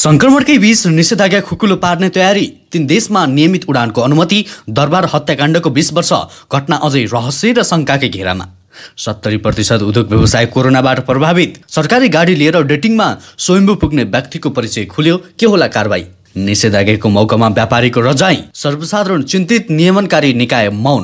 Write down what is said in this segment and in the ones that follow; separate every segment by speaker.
Speaker 1: सङ्क्रमणकै बीच निषेधाज्ञा खुकुलो पार्ने तयारी तीन देशमा नियमित उडानको अनुमति दरबार हत्याकाण्डको बिस वर्ष घटना अझै रहस्य र शङ्काकै घेरामा सत्तरी प्रतिशत उद्योग व्यवसाय कोरोनाबाट प्रभावित सरकारी गाडी लिएर डेटिङमा स्वयम्भू पुग्ने व्यक्तिको परिचय खुल्यो के होला कारवाही निषेधाज्ञाको मौकामा व्यापारीको रजाई सर्वसाधारण चिन्तित नियमनकारी निकाय मौन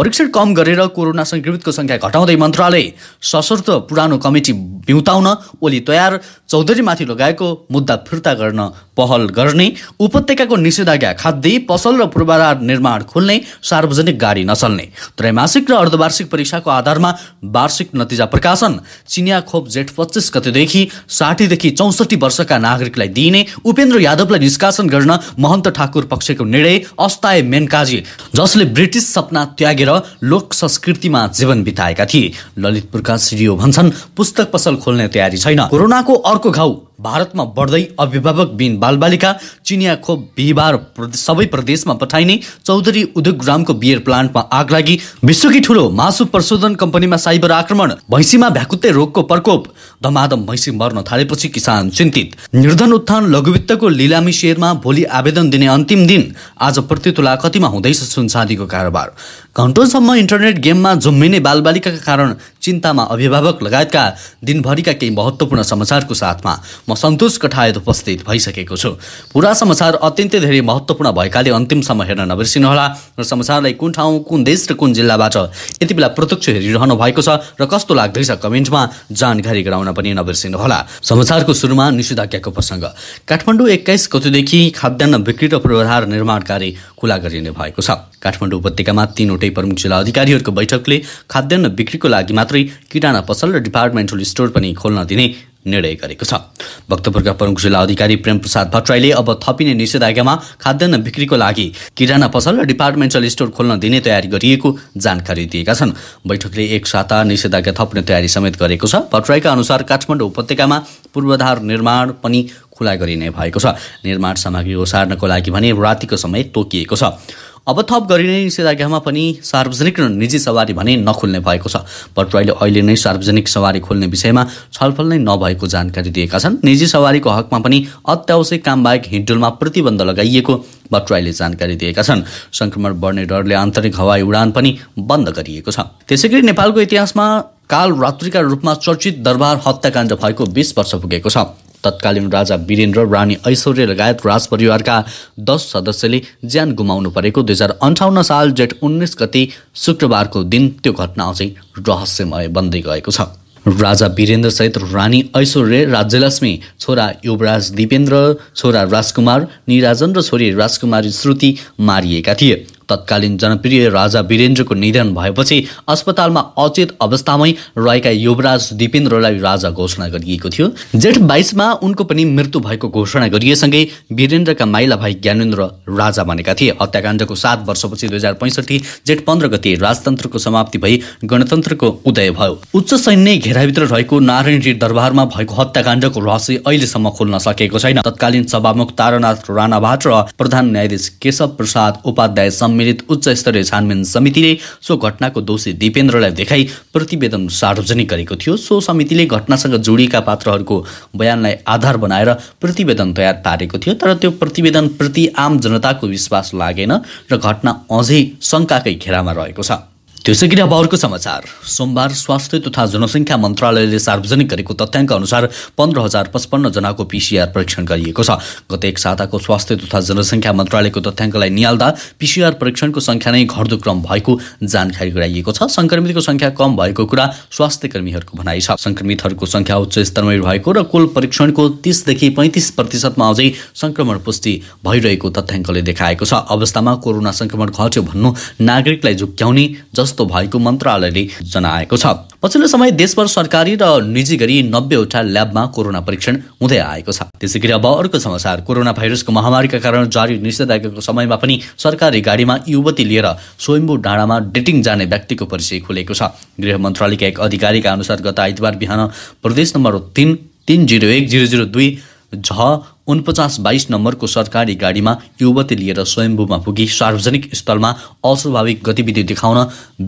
Speaker 1: परीक्षण कम गरेर कोरोना सङ्क्रमितको संख्या घटाउँदै मन्त्रालय सशर्त पुरानो कमिटी बिउताउन ओली तयार चौधरीमाथि लगाएको मुद्दा फिर्ता गर्न पहल गर्ने उपत्यकाको निषेधाज्ञा खाद्य पसल र पूर्वाधार निर्माण खोल्ने सार्वजनिक गाडी नचल्ने त्रैमासिक र अर्धवार्षिक परीक्षाको आधारमा वार्षिक नतिजा प्रकाशन चिनिया खोप जेठ पच्चिस गतेदेखि साठीदेखि चौसठी वर्षका नागरिकलाई दिइने उपेन्द्र यादवलाई निष्कासन गर्न महन्त ठाकुर पक्षको निर्णय अस्थायी मेनकाजी जसले ब्रिटिस सपना त्यागेर लोक संस्कृतिमा जीवन बिताएका थिए ललितपुरका सिडिओ भन्छन् पुस्तक पसल खोल्ने तयारी छैन कोरोनाको अर्को घाउ भारतमा बढ्दै अभिभावक बिन बालबालिका चिनिया खोप बिहिबार सबै प्रदेशमा पठाइने चौधरी उद्योगग्रामको बियर प्लान्टमा आग लागि विश्वकी ठुलो मासु प्रशोधन कम्पनीमा साइबर आक्रमण भैँसीमा भ्याकुत्ते रोगको प्रकोप धमाधम भैँसी मर्न थालेपछि किसान चिन्तित निर्धन उत्थान लघुवित्तको लिलामी शेयरमा भोलि आवेदन दिने अन्तिम दिन आज प्रतितुला कतिमा हुँदैछ सुनसादीको कारोबार घन्टौँसम्म इन्टरनेट गेममा झुम्मिने बालबालिकाका कारण चिन्तामा अभिभावक लगायतका दिनभरिका केही महत्त्वपूर्ण समाचारको साथमा म सन्तोष कठायत उपस्थित भइसकेको छु पुरा समाचार अत्यन्तै धेरै महत्त्वपूर्ण भएकाले अन्तिमसम्म हेर्न नबिर्सिनुहोला र समाचारलाई कुन ठाउँ कुन देश र कुन जिल्लाबाट यति बेला प्रत्यक्ष हेरिरहनु भएको छ र कस्तो लाग्दैछ कमेन्टमा जानकारी गराउन पनि नबिर्सिनुहोला समाचारको सुरुमा निषेधाज्ञाको प्रसङ्ग काठमाडौँ एक्काइस गतिदेखि खाद्यान्न बिक्री र पूर्वाधार निर्माण कार्य खुला गरिने भएको छ काठमाडौँ उपत्यकामा तीनवटै प्रमुख जिल्ला अधिकारीहरूको बैठकले खाद्यान्न बिक्रीको लागि मात्रै किराना पसल र डिपार्टमेन्टल स्टोर पनि खोल्न दिने निर्णय गरेको छ भक्तपुरका प्रमुख जिल्ला अधिकारी प्रेम प्रसाद भट्टराईले अब थपिने निषेधाज्ञामा खाद्यान्न बिक्रीको लागि किराना पसल र डिपार्टमेन्टल स्टोर खोल्न दिने तयारी गरिएको जानकारी दिएका छन् बैठकले एक साता निषेधाज्ञा थप्ने तयारी समेत गरेको छ भट्टराईका अनुसार काठमाडौँ उपत्यकामा पूर्वाधार निर्माण पनि खुला गरिने भएको छ निर्माण सामग्री ओसार्नको लागि भने रातिको समय तोकिएको छ अब थप गरिने निषेधाज्ञामा पनि सार्वजनिक र निजी सवारी भने नखुल्ने भएको छ पटुवाईले अहिले नै सार्वजनिक सवारी खोल्ने विषयमा छलफल नै नभएको जानकारी दिएका छन् निजी सवारीको हकमा पनि अत्यावश्यक कामबाहेक बाहेक प्रतिबन्ध लगाइएको बटुवाईले जानकारी दिएका छन् सङ्क्रमण बढ्ने डरले आन्तरिक हवाई उडान पनि बन्द गरिएको छ त्यसै गरी नेपालको इतिहासमा काल रात्रिका रूपमा चर्चित दरबार हत्याकाण्ड भएको बिस वर्ष पुगेको छ तत्कालीन राजा वीरेन्द्र रानी ऐश्वर्य लगायत राजपरिवारका दस सदस्यले ज्यान गुमाउनु परेको दुई हजार अन्ठाउन्न साल जेठ उन्नाइस गति शुक्रबारको दिन त्यो घटना अझै रहस्यमय बन्दै गएको छ राजा वीरेन्द्रसहित रानी ऐश्वर्य राज्यलक्ष्मी छोरा युवराज दिपेन्द्र छोरा राजकुमार निराजन र छोरी राजकुमारी श्रुति मारिएका थिए तत्कालीन जनप्रिय राजा वीरेन्द्रको निधन भएपछि अस्पतालमा अचेत अवस्थामै रहेका युवराज दिपेन्द्रलाई राजा घोषणा गरिएको थियो जेठ बाइसमा उनको पनि मृत्यु भएको घोषणा गरिएसँगै वीरेन्द्रका माइला भाइ ज्ञानेन्द्र राजा बनेका थिए हत्याकाण्डको सात वर्षपछि दुई हजार पैँसठी जेठ पन्ध्र गते राजतन्त्रको समाप्ति भई गणतन्त्रको उदय भयो उच्च सैन्य घेराभित्र रहेको नारायण दरबारमा भएको हत्याकाण्डको रहस्य अहिलेसम्म खोल्न सकेको छैन तत्कालीन सभामुख तारानाथ राणाभाट र प्रधान न्यायाधीश केशव प्रसाद उपाध्याय सम्मेलन सम्मिलित उच्च स्तरीय छानबिन समितिले सो घटनाको दोषी दिपेन्द्रलाई देखाई प्रतिवेदन सार्वजनिक गरेको थियो सो समितिले घटनासँग जोडिएका पात्रहरूको बयानलाई आधार बनाएर प्रतिवेदन तयार पारेको थियो तर त्यो प्रतिवेदनप्रति आम जनताको विश्वास लागेन र घटना अझै शङ्काकै घेरामा रहेको छ त्यो सकिने अब समाचार सोमबार स्वास्थ्य तथा जनसङ्ख्या मन्त्रालयले सार्वजनिक गरेको तथ्याङ्क अनुसार पन्ध्र हजार पचपन्नजनाको पिसिआर परीक्षण गरिएको छ गत एक साताको स्वास्थ्य तथा जनसङ्ख्या मन्त्रालयको तथ्याङ्कलाई निहाल्दा पिसिआर परीक्षणको संख्या नै घट्दो क्रम भएको जानकारी गराइएको छ संक्रमितको संख्या कम भएको कुरा स्वास्थ्य कर्मीहरूको भनाइ छ सङ्क्रमितहरूको सङ्ख्या उच्च स्तरमै रहेको र कुल परीक्षणको तिसदेखि पैँतिस प्रतिशतमा अझै संक्रमण पुष्टि भइरहेको तथ्याङ्कले देखाएको छ अवस्थामा कोरोना संक्रमण घट्यो भन्नु नागरिकलाई झुक्क्याउने जस्तो भएको मन्त्रालयले जनाएको छ पछिल्लो समय देशभर सरकारी र निजी गरी नब्बेवटा ल्याबमा कोरोना परीक्षण हुँदै आएको छ त्यसै गरी अब अर्को समाचार कोरोना भाइरसको महामारीका कारण जारी निषेधाज्ञाको समयमा पनि सरकारी गाडीमा युवती लिएर स्वयम्भू डाँडामा डेटिङ जाने व्यक्तिको परिचय खुलेको छ गृह मन्त्रालयका एक अधिकारीका अनुसार गत आइतबार बिहान प्रदेश नम्बर तिन तिन जिरो एक जिरो जिरो दुई झ उनपचास बाइस नम्बरको सरकारी गाडीमा युवती लिएर स्वयम्भूमा पुगी सार्वजनिक स्थलमा अस्वाभाविक गतिविधि देखाउन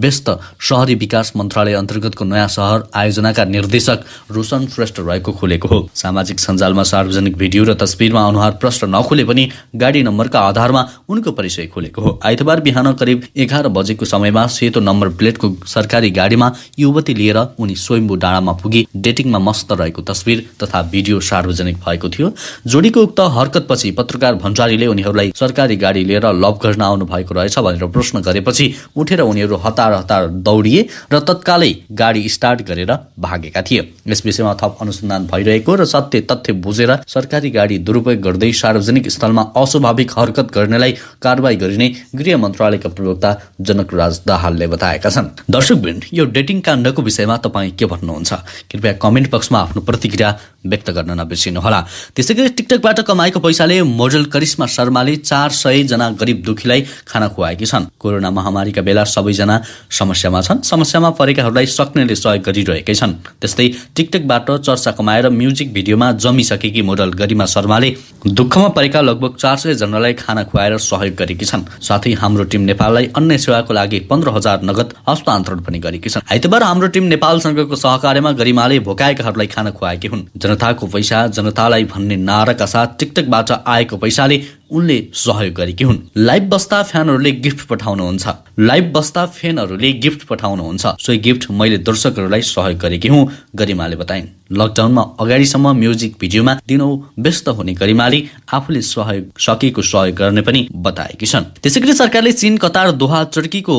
Speaker 1: व्यस्त सहरी विकास मन्त्रालय अन्तर्गतको नयाँ सहर आयोजनाका निर्देशक रोशन श्रेष्ठ रहेको खोलेको हो सामाजिक सञ्जालमा सार्वजनिक भिडियो र तस्विरमा अनुहार प्रश्न नखोले पनि गाडी नम्बरका आधारमा उनको परिचय खोलेको हो आइतबार बिहान करिब एघार बजेको समयमा सेतो नम्बर प्लेटको सरकारी गाडीमा युवती लिएर उनी स्वयम्भू डाँडामा पुगी डेटिङमा मस्त रहेको तस्विर तथा भिडियो सार्वजनिक भएको थियो जोडी टोलीको उक्त हरकतपछि पत्रकार भण्डारीले उनीहरूलाई सरकारी गाडी लिएर लभ गर्न आउनु भएको रहेछ भनेर प्रश्न गरेपछि उठेर उनीहरू हतार हतार दौडिए र तत्कालै गाडी स्टार्ट गरेर भागेका थिए यस विषयमा थप अनुसन्धान भइरहेको र सत्य तथ्य बुझेर सरकारी गाडी दुरुपयोग गर्दै सार्वजनिक स्थलमा अस्वाभाविक हरकत गर्नेलाई कारवाही गरिने गृह मन्त्रालयका प्रवक्ता जनकराज दाहालले बताएका छन् दर्शकवृन्द यो डेटिङ काण्डको विषयमा तपाईँ के भन्नुहुन्छ कृपया कमेन्ट बक्समा आफ्नो प्रतिक्रिया व्यक्त गर्न नबिर्सिनुहोला त्यसै गरी टिकटक पुस्तकबाट कमाएको पैसाले मोडल करिश्मा शर्माले चार सय जना गरिब दुखीलाई खाना खुवाएकी छन् कोरोना महामारीका बेला सबैजना समस्यामा छन् समस्यामा परेकाहरूलाई सक्नेले सहयोग गरिरहेकै छन् त्यस्तै टिकटकबाट चर्चा कमाएर म्युजिक भिडियोमा जमिसकेकी मोडल गरिमा शर्माले दुःखमा परेका लगभग चार सय जनालाई खाना खुवाएर सहयोग गरेकी छन् साथै हाम्रो टिम नेपाललाई अन्य सेवाको लागि पन्ध्र हजार नगद हस्तान्तरण पनि गरेकी छन् आइतबार हाम्रो टिम नेपालसँगको सहकार्यमा गरिमाले भोकाएकाहरूलाई खाना खुवाएकी हुन् जनताको पैसा जनतालाई भन्ने नारा सुविधाका साथ टिकटकबाट आएको पैसाले उनले सहयोग गरेकी हुन् लाइभ बस्दा फ्यानहरूले गिफ्ट पठाउनुहुन्छ लाइभ बस्दा फ्यानहरूले गिफ्ट पठाउनुहुन्छ सोही गिफ्ट मैले दर्शकहरूलाई सहयोग गरेकी हुँ गरिमाले बताइन् लकडाउनमा अगाडिसम्म म्युजिक भिडियोमा दिनौ व्यस्त हुने गरिमाले आफूले सहयोग सकेको सहयोग गर्ने पनि बताएकी छन् त्यसै गरी सरकारले चीन कतार दोहा टर्कीको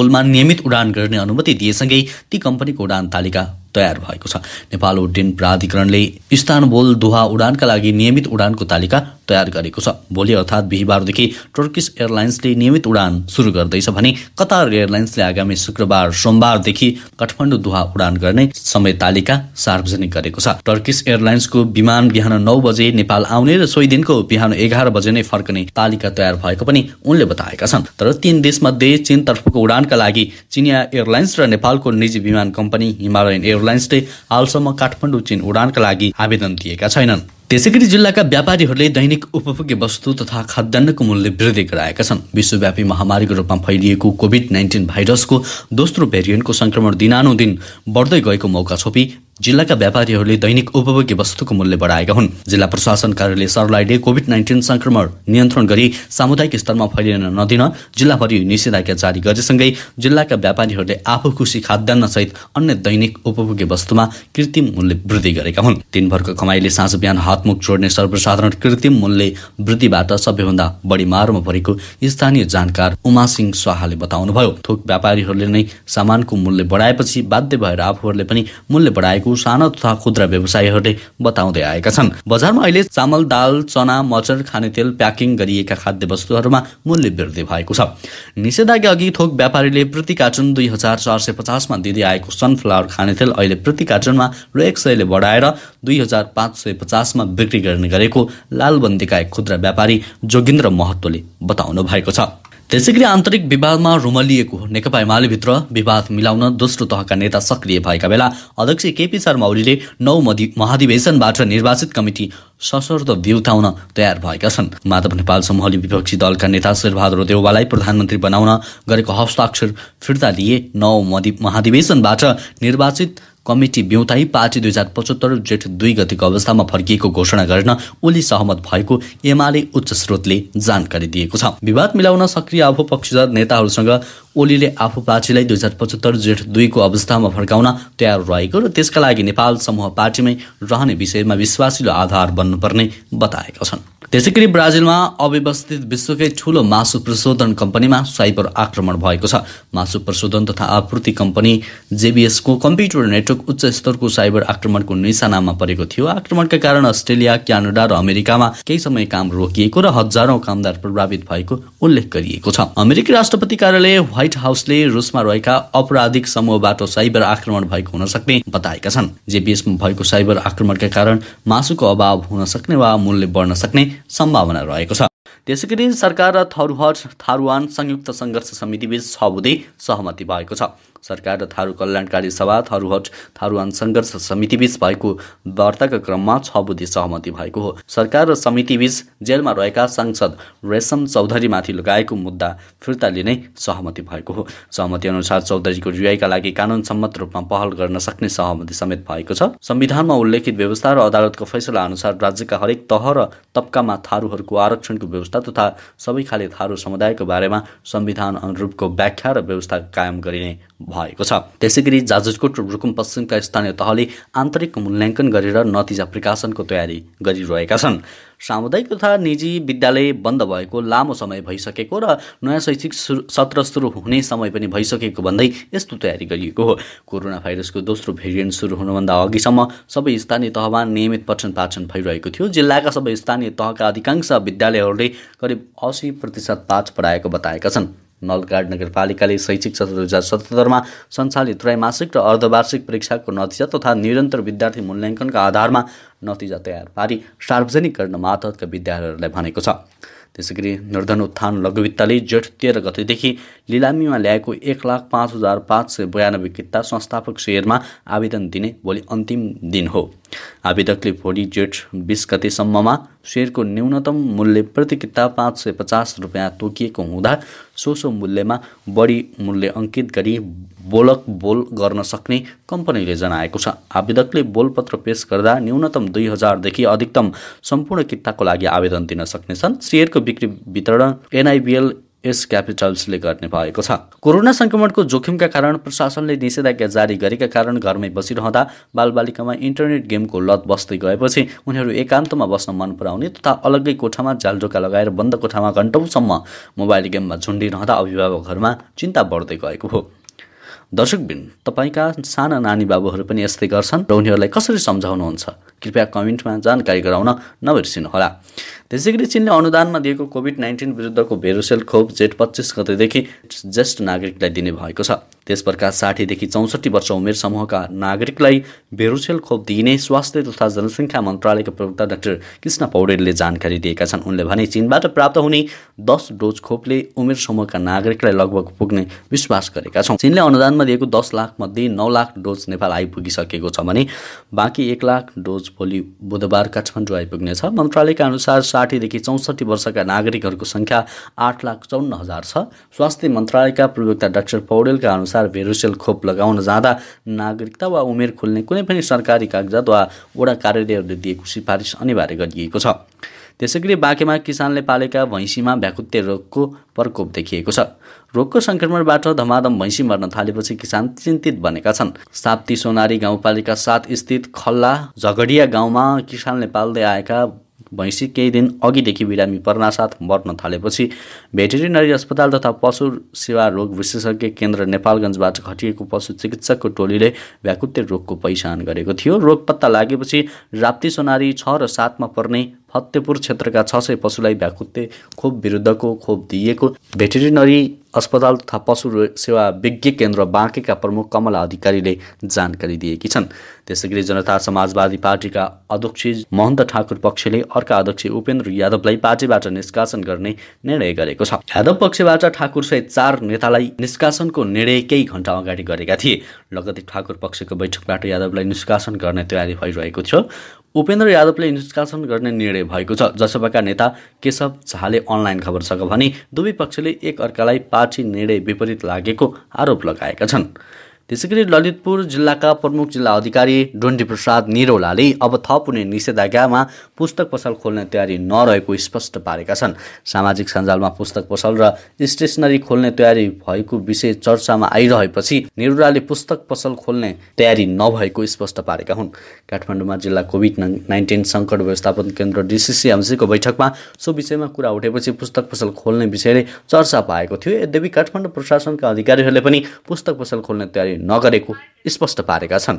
Speaker 1: बोलमा नियमित उडान गर्ने अनुमति दिएसँगै ती कम्पनीको उडान तालिका तयार भएको छ नेपाल उड्डयन प्राधिकरणले इस्तानबुल दोहा उडानका लागि नियमित उडानको तालिका तयार गरेको छ भोलि अर्थात् बिहिबारदेखि टर्किस एयरलाइन्सले नियमित उडान सुरु गर्दैछ भने कतार एयरलाइन्सले आगामी शुक्रबार सोमबारदेखि काठमाडौँ दुहा उडान गर्ने समय तालिका सार्वजनिक सार्वजनिक गरेको छ टर्किस एयरलाइन्सको विमान बिहान नौ बजे नेपाल आउने र सोही दिनको बिहान एघार बजे नै फर्कने तालिका तयार भएको पनि उनले बताएका छन् तर तीन देशमध्ये चीनतर्फको उडानका लागि चिनिया एयरलाइन्स र नेपालको निजी विमान कम्पनी हिमालयन एयरलाइन्सले हालसम्म काठमाडौँ चीन उडानका लागि आवेदन दिएका छैनन् त्यसै गरी जिल्लाका व्यापारीहरूले दैनिक उपभोग्य वस्तु तथा खाद्यान्नको मूल्य वृद्धि गराएका छन् विश्वव्यापी महामारीको रूपमा फैलिएको कोभिड नाइन्टिन भाइरसको दोस्रो भेरिएन्टको संक्रमण दिनानुदिन बढ्दै गएको मौका छोपी जिल्लाका व्यापारीहरूले दैनिक उपभोग्य वस्तुको मूल्य बढाएका हुन् जिल्ला प्रशासन कार्यालय सर्लाईले कोभिड नाइन्टिन संक्रमण नियन्त्रण गरी सामुदायिक स्तरमा फैलिन नदिन जिल्लाभरि निषेधाज्ञा जारी गरेसँगै जिल्लाका व्यापारीहरूले आफू खुसी खाद्यान्न सहित अन्य दैनिक उपभोग्य वस्तुमा कृत्रिम मूल्य वृद्धि गरेका हुन् दिनभरको कमाईले साँझ बिहान हातमुख जोड्ने सर्वसाधारण कृत्रिम मूल्य वृद्धिबाट सबैभन्दा बढी मारमा परेको स्थानीय जानकार उमा सिंह शाहले बताउनुभयो थोक व्यापारीहरूले नै सामानको मूल्य बढाएपछि बाध्य भएर आफूहरूले पनि मूल्य बढाएको साना तथा खुद्रा व्यवसायीहरूले बताउँदै आएका छन् बजारमा अहिले चामल दाल चना मटर खानेतेल प्याकिङ गरिएका खाद्य वस्तुहरूमा मूल्य वृद्धि भएको छ निषेधाज्ञा अघि थोक व्यापारीले प्रति कार्टुन दुई हजार चार सय पचासमा दिँदै आएको सनफ्लावर खानेतेल अहिले प्रति कार्टुनमा रु एक सयले बढाएर दुई हजार पाँच सय पचासमा बिक्री गर्ने गरेको लालबन्दीका एक खुद्रा व्यापारी जोगिन्द्र महतोले बताउनु भएको छ त्यसै गरी आन्तरिक विवादमा रुमलिएको नेकपा एमालेभित्र विवाद मिलाउन दोस्रो तहका नेता सक्रिय भएका बेला अध्यक्ष केपी शर्मा ओलीले नौ महाधिवेशनबाट निर्वाचित कमिटी सशर्त बिउताउन तयार भएका छन् माधव नेपाल समूहले विपक्षी दलका नेता शेरबहादुर देउवालाई प्रधानमन्त्री बनाउन गरेको हस्ताक्षर फिर्ता लिए नौ महाधिवेशनबाट निर्वाचित कमिटी बिउताई पार्टी दुई हजार पचहत्तर जेठ दुई गतिको अवस्थामा फर्किएको घोषणा गर्न ओली सहमत भएको एमाले उच्च स्रोतले जानकारी दिएको छ विवाद मिलाउन सक्रिय आफू पक्षधर नेताहरूसँग ओलीले आफू पार्टीलाई दुई हजार पचहत्तर जेठ दुईको अवस्थामा फर्काउन तयार रहेको र त्यसका लागि नेपाल समूह पार्टीमै रहने विषयमा विश्वासिलो आधार बन्नुपर्ने बताएका छन् त्यसै गरी ब्राजिलमा अव्यवस्थित विश्वकै ठूलो मासु प्रशोधन कम्पनीमा साइबर आक्रमण भएको छ मासु प्रशोधन तथा आपूर्ति कम्पनी जेबिएसको कम्प्युटर नेटवर्क उच्च स्तरको साइबर आक्रमणको निशानामा परेको थियो आक्रमणका कारण अस्ट्रेलिया क्यानाडा र अमेरिकामा केही समय काम रोकिएको र हजारौं कामदार प्रभावित भएको उल्लेख गरिएको छ अमेरिकी राष्ट्रपति कार्यालय व्हाइट हाउसले रुसमा रहेका अपराधिक समूहबाट साइबर आक्रमण भएको हुन सक्ने बताएका छन् जेबिएसमा भएको साइबर आक्रमणका कारण मासुको अभाव हुन सक्ने वा मूल्य बढ्न सक्ने सम्भावना रहेको छ त्यसै गरी सरकार र थरुहट थारुवान संयुक्त सङ्घर्ष समितिबीच छ हुँदै सहमति भएको छ सरकार र थारू कल्याणकारी सभा थारूहट थारूआन सङ्घर्ष समितिबीच भएको वार्ताका क्रममा छ बुद्धि सहमति भएको हो सरकार र समितिबीच जेलमा रहेका सांसद रेशम चौधरीमाथि लगाएको मुद्दा फिर्ता लिने सहमति भएको हो सहमति अनुसार चौधरीको रिहाईका लागि कानुन सम्मत रूपमा पहल गर्न सक्ने सहमति समेत भएको छ संविधानमा उल्लेखित व्यवस्था र अदालतको फैसला अनुसार राज्यका हरेक तह र तबकामा थारूहरूको आरक्षणको व्यवस्था तथा सबै खाले थारू समुदायको बारेमा संविधान अनुरूपको व्याख्या र व्यवस्था कायम गरिने भएको छ त्यसै गरी जाजरकोट रुकुम पश्चिमका स्थानीय तहले आन्तरिक मूल्याङ्कन गरेर नतिजा प्रकाशनको तयारी गरिरहेका छन् सामुदायिक तथा निजी विद्यालय बन्द भएको लामो समय भइसकेको र नयाँ शैक्षिक सत्र सुरु हुने समय पनि भइसकेको भन्दै यस्तो तयारी गरिएको हो कोरोना भाइरसको दोस्रो भेरिएन्ट सुरु हुनुभन्दा अघिसम्म सबै स्थानीय तहमा नियमित पठन पाठन भइरहेको थियो जिल्लाका सबै स्थानीय तहका अधिकांश विद्यालयहरूले करिब असी प्रतिशत पाठ पढाएको बताएका छन् नलगाड नगरपालिकाले शैक्षिक सत्र दुई हजार सतहत्तरमा सञ्चालित त्रैमासिक र अर्धवार्षिक परीक्षाको नतिजा तथा निरन्तर विद्यार्थी मूल्याङ्कनका आधारमा नतिजा तयार पारी सार्वजनिक गर्न मातहतका विद्यालयहरूलाई भनेको छ त्यसै गरी निर्धन उत्थान लघुवित्तले जेठ तेह्र गतेदेखि लिलामीमा ल्याएको एक लाख पाँच हजार पाँच सय बयानब्बे किता संस्थापक सेयरमा आवेदन दिने भोलि अन्तिम दिन हो आवेदकले भोलि जेठ बिस गतेसम्ममा सेयरको न्यूनतम मूल्य प्रति किताब पाँच सय पचास रुपियाँ तोकिएको हुँदा सोसो मूल्यमा बढी मूल्य अङ्कित गरी बोलक बोल गर्न सक्ने कम्पनीले जनाएको छ आवेदकले बोलपत्र पेश गर्दा न्यूनतम दुई हजारदेखि अधिकतम सम्पूर्ण किताबको लागि आवेदन दिन सक्नेछन् सेयरको बिक्री वितरण एनआइबिएल यस क्यापिटल्सले गर्ने भएको छ कोरोना संक्रमणको जोखिमका कारण प्रशासनले निषेधाज्ञा जारी गरेका कारण घरमै बसिरहँदा बालबालिकामा इन्टरनेट गेमको लत बस्दै गएपछि उनीहरू एकान्तमा बस्न मन पराउने तथा अलग्गै कोठामा जालजोका लगाएर बन्द कोठामा घन्टौँसम्म मोबाइल गेममा झुन्डिरहँदा अभिभावकहरूमा चिन्ता बढ्दै गएको हो दर्शकबिन तपाईँका साना नानी बाबुहरू पनि यस्तै गर्छन् र उनीहरूलाई कसरी सम्झाउनुहुन्छ कृपया कमेन्टमा जानकारी गराउन नबिर्सिनुहोला त्यसै गरी चिनले अनुदानमा दिएको कोभिड नाइन्टिन विरुद्धको भेरोसेल खोप जेठ पच्चिस गतेदेखि ज्येष्ठ नागरिकलाई दिने भएको छ त्यस प्रकार साठीदेखि चौसठी वर्ष उमेर समूहका नागरिकलाई भेरोसेल खोप दिइने स्वास्थ्य तथा जनसङ्ख्या मन्त्रालयका प्रवक्ता डाक्टर कृष्ण पौडेलले जानकारी दिएका छन् उनले भने चिनबाट प्राप्त हुने दस डोज खोपले उमेर समूहका नागरिकलाई लगभग पुग्ने विश्वास गरेका छौँ चिनले अनुदानमा दिएको दस लाखमध्ये नौ लाख डोज नेपाल आइपुगिसकेको छ भने बाँकी एक लाख डोज भोलि बुधबार काठमाडौँ आइपुग्नेछ मन्त्रालयका अनुसार साठीदेखि चौसठी वर्षका नागरिकहरूको सङ्ख्या आठ लाख चौन्न हजार छ स्वास्थ्य मन्त्रालयका प्रवक्ता डाक्टर पौडेलका अनुसार भेरोसेल खोप लगाउन जाँदा नागरिकता वा उमेर खोल्ने कुनै पनि सरकारी कागजात वा वडा कार्यालयहरूले दिएको सिफारिस अनिवार्य गरिएको छ त्यसै गरी बाँकेमा किसानले पालेका भैँसीमा भ्याकुत्ते रोगको प्रकोप देखिएको छ रोगको सङ्क्रमणबाट धमाधम भैँसी मर्न थालेपछि किसान चिन्तित बनेका छन् साप्ती सोनारी गाउँपालिका साथ स्थित खल्ला झगडिया गाउँमा किसानले पाल्दै आएका भैँसी केही दिन अघिदेखि बिरामी पर्नासाथ मर्न थालेपछि भेटेरिनरी अस्पताल तथा पशु सेवा रोग विशेषज्ञ केन्द्र नेपालगञ्जबाट घटिएको पशु चिकित्सकको टोलीले भ्याकुत्ते रोगको पहिचान गरेको थियो रोग पत्ता लागेपछि राप्ती सोनारी छ र सातमा पर्ने फतेपुर क्षेत्रका छ सय पशुलाई भ्याकुत्ते खोप विरुद्धको खोप दिइएको भेटेरिनरी अस्पताल तथा पशु सेवा विज्ञ केन्द्र बाँकेका प्रमुख कमला अधिकारीले जानकारी दिएकी छन् त्यसै गरी जनता समाजवादी पार्टीका अध्यक्ष महन्त ठाकुर पक्षले अर्का अध्यक्ष उपेन्द्र यादवलाई पार्टीबाट निष्कासन गर्ने निर्णय गरेको छ यादव पक्षबाट ठाकुर सहित चार नेतालाई निष्कासनको निर्णय केही घण्टा अगाडि गरेका थिए लगतै ठाकुर पक्षको बैठकबाट यादवलाई निष्कासन गर्ने तयारी भइरहेको थियो उपेन्द्र यादवले निष्कासन गर्ने निर्णय सक्रिय भएको छ जसपाका नेता केशव झाले अनलाइन खबरसँग भने दुवै पक्षले एक अर्कालाई पार्टी निर्णय विपरीत लागेको आरोप लगाएका छन् त्यसै गरी ललितपुर जिल्लाका प्रमुख जिल्ला अधिकारी डोन्डी प्रसाद निरौलाले अब थप हुने निषेधाज्ञामा पुस्तक पसल खोल्ने तयारी नरहेको स्पष्ट पारेका छन् सामाजिक सञ्जालमा पुस्तक पसल र स्टेसनरी खोल्ने तयारी भएको विषय चर्चामा आइरहेपछि निरौलाले पुस्तक पसल खोल्ने तयारी नभएको स्पष्ट पारेका हुन् काठमाडौँमा जिल्ला कोभिड नाइन्टिन सङ्कट व्यवस्थापन केन्द्र डिसिसिएमसीको बैठकमा सो विषयमा कुरा उठेपछि पुस्तक पसल खोल्ने विषयले चर्चा पाएको थियो यद्यपि काठमाडौँ प्रशासनका अधिकारीहरूले पनि पुस्तक पसल खोल्ने तयारी नगरेको स्पष्ट पारेका छन्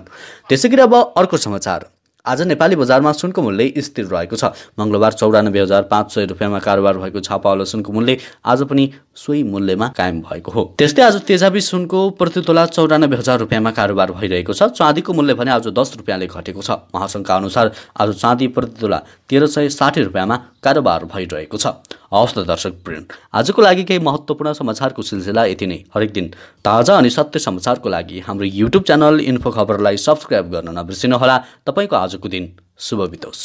Speaker 1: त्यसै गरी अब अर्को समाचार आज नेपाली बजारमा सुनको मूल्य स्थिर रहेको छ मङ्गलबार चौरानब्बे हजार पाँच सय रुपियाँमा कारोबार भएको छापावाला सुनको मूल्य आज पनि सोही मूल्यमा कायम भएको हो त्यस्तै आज तेजाबी सुनको प्रतितोला चौरानब्बे हजार रुपियाँमा कारोबार भइरहेको छ चाँदीको मूल्य भने आज दस रुपियाँले घटेको छ महासङ्घका अनुसार आज चाँदी प्रतितोला तेह्र सय साठी रुपियाँमा कारोबार भइरहेको छ हवस् त दर्शक प्रेम आजको लागि केही महत्त्वपूर्ण समाचारको सिलसिला यति नै हरेक दिन ताजा अनि सत्य समाचारको लागि हाम्रो युट्युब च्यानल इन्फो खबरलाई सब्सक्राइब गर्न नबिर्सिनुहोला तपाईँको आजको दिन शुभ बितोस्